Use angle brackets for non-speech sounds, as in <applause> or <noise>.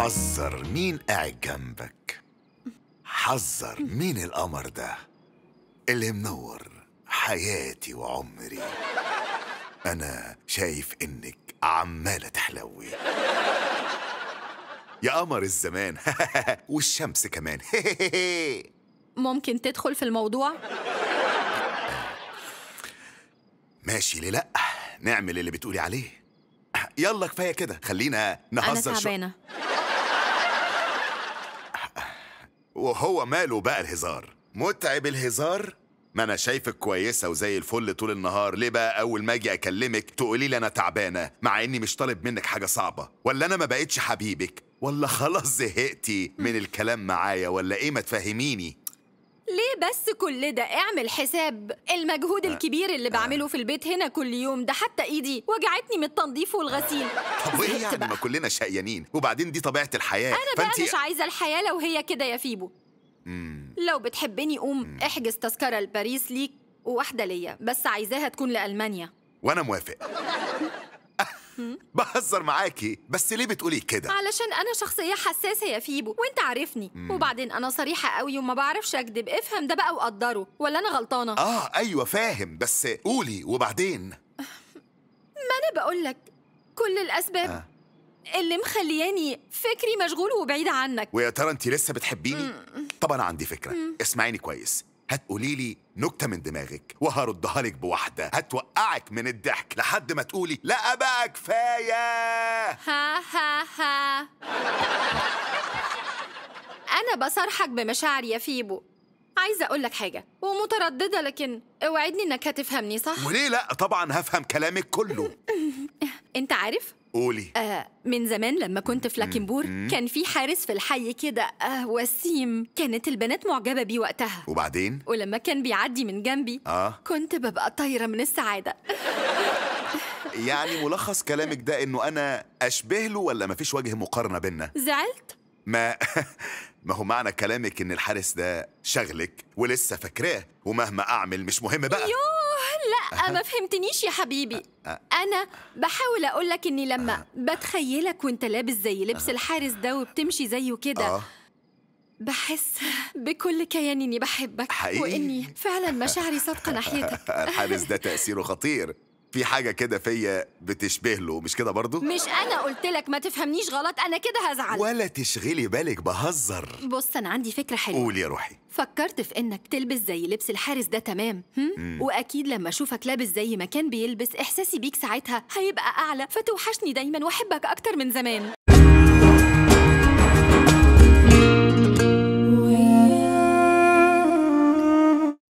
حذر مين قاعد جنبك حذر مين القمر ده اللي منور حياتي وعمري أنا شايف إنك عمالة تحلوي يا قمر الزمان <laughs> والشمس كمان <laughs> ممكن تدخل في الموضوع؟ ماشي ليه لأ نعمل اللي بتقولي عليه يلا كفاية كده خلينا نهزر أنا تعبانة وهو ماله بقى الهزار متعب الهزار ما انا شايفك كويسه وزي الفل طول النهار ليه بقى اول ما اجي اكلمك تقولي لي انا تعبانه مع اني مش طالب منك حاجه صعبه ولا انا ما بقتش حبيبك ولا خلاص زهقتي من الكلام معايا ولا ايه ما تفهميني ليه بس كل ده اعمل حساب المجهود آه. الكبير اللي آه. بعمله في البيت هنا كل يوم ده حتى ايدي وجعتني من التنظيف والغسيل طب ايه يعني ما كلنا شقيانين وبعدين دي طبيعه الحياه انا بقى مش عايزه الحياه لو هي كده يا فيبو مم. لو بتحبني قوم مم. احجز تذكره لباريس ليك وواحده ليا بس عايزاها تكون لالمانيا وانا موافق <laughs> بهزر معاكي بس ليه بتقولي كده علشان انا شخصيه حساسه يا فيبو وانت عارفني مم. وبعدين انا صريحه قوي وما بعرفش اكذب افهم ده بقى وقدره ولا انا غلطانه اه ايوه فاهم بس قولي وبعدين <laughs> ما انا بقول لك كل الاسباب آه. اللي مخلياني فكري مشغول وبعيد عنك ويا ترى انت لسه بتحبيني مم. طب انا عندي فكره مم. اسمعيني كويس هتقولي لي نكته من دماغك وهردها لك بواحده هتوقعك من الضحك لحد ما تقولي لا بقى كفايه ها ها ها انا بصرحك بمشاعري يا فيبو عايزه اقول لك حاجه ومتردده لكن اوعدني انك هتفهمني صح وليه لا طبعا هفهم كلامك كله <laughs> انت عارف قولي آه من زمان لما كنت في لاكنبور كان في حارس في الحي كده آه وسيم كانت البنات معجبه بيه وقتها وبعدين ولما كان بيعدي من جنبي آه. كنت ببقى طايره من السعاده <laughs> يعني ملخص كلامك ده انه انا اشبه له ولا مفيش وجه مقارنه بينا زعلت ما <laughs> ما هو معنى كلامك ان الحارس ده شغلك ولسه فاكراه ومهما اعمل مش مهم بقى يوه لا أه. ما فهمتنيش يا حبيبي أه. أه. أنا بحاول أقول لك إني لما بتخيلك وأنت لابس زي لبس الحارس ده وبتمشي زيه كده بحس بكل كياني إني بحبك حقيقي وإني فعلا مشاعري صادقة ناحيتك <laughs> الحارس ده تأثيره خطير في حاجة كده فيا بتشبه له مش كده برضو؟ مش أنا قلت لك ما تفهمنيش غلط أنا كده هزعل ولا تشغلي بالك بهزر بص أنا عندي فكرة حلوة قول يا روحي فكرت في إنك تلبس زي لبس الحارس ده تمام هم؟ وأكيد لما أشوفك لابس زي ما كان بيلبس إحساسي بيك ساعتها هيبقى أعلى فتوحشني دايما وأحبك أكتر من زمان